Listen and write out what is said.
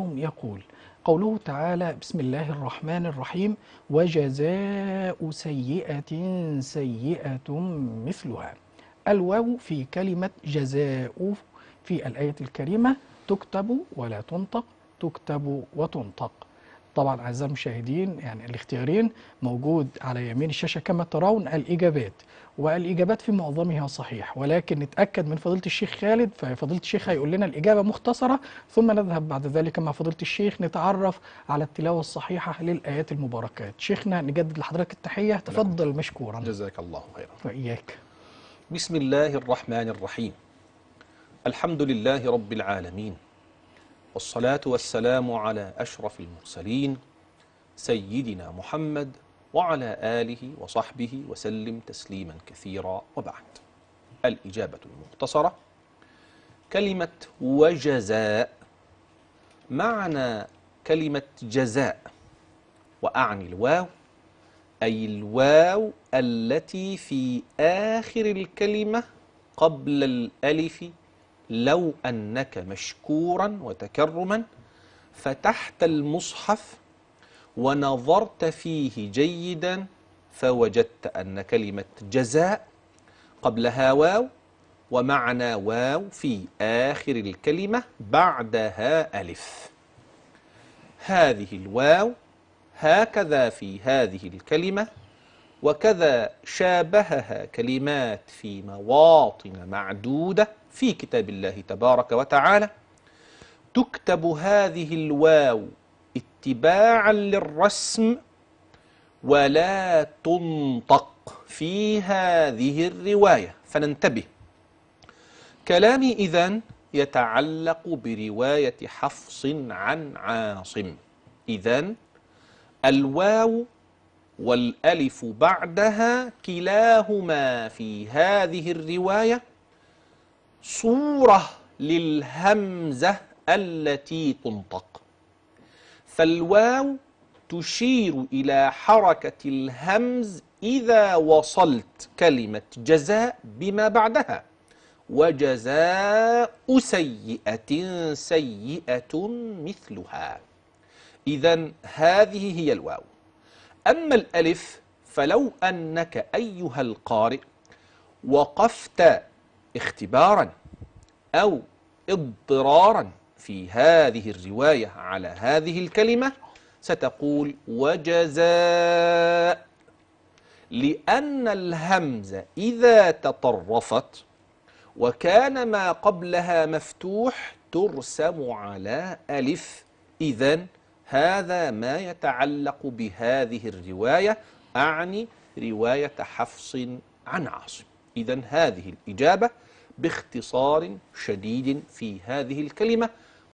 يقول قوله تعالى بسم الله الرحمن الرحيم وجزاء سيئة سيئة مثلها الواو في كلمة جزاء في الآية الكريمة تكتب ولا تنطق تكتب وتنطق طبعا أعزائي المشاهدين يعني الاختيارين موجود على يمين الشاشة كما ترون الإجابات والإجابات في معظمها صحيح ولكن نتأكد من فضيلة الشيخ خالد ففضيلة الشيخ هيقول لنا الإجابة مختصرة ثم نذهب بعد ذلك مع فضيلة الشيخ نتعرف على التلاوة الصحيحة للآيات المباركات شيخنا نجدد لحضرتك التحية نعم. تفضل مشكورا جزاك الله خيرا وإياك بسم الله الرحمن الرحيم الحمد لله رب العالمين والصلاة والسلام على أشرف المرسلين سيدنا محمد وعلى آله وصحبه وسلم تسليما كثيرا وبعد الإجابة المختصرة كلمة وجزاء معنى كلمة جزاء وأعني الواو أي الواو التي في آخر الكلمة قبل الألف لو أنك مشكورا وتكرما فتحت المصحف ونظرت فيه جيدا فوجدت أن كلمة جزاء قبلها واو ومعنى واو في آخر الكلمة بعدها ألف هذه الواو هكذا في هذه الكلمة وكذا شابهها كلمات في مواطن معدودة في كتاب الله تبارك وتعالى تكتب هذه الواو اتباعا للرسم ولا تنطق في هذه الرواية فننتبه كلامي إذن يتعلق برواية حفص عن عاصم إذن الواو والألف بعدها كلاهما في هذه الرواية صورة للهمزة التي تنطق فالواو تشير إلى حركة الهمز إذا وصلت كلمة جزاء بما بعدها وجزاء سيئة سيئة مثلها إذا هذه هي الواو أما الألف فلو أنك أيها القارئ وقفت اختبارا أو اضطرارا في هذه الرواية على هذه الكلمة ستقول وجزاء لأن الهمز إذا تطرفت وكان ما قبلها مفتوح ترسم على ألف إذا هذا ما يتعلق بهذه الرواية أعني رواية حفص عن عاصم إذا هذه الإجابة باختصار شديد في هذه الكلمة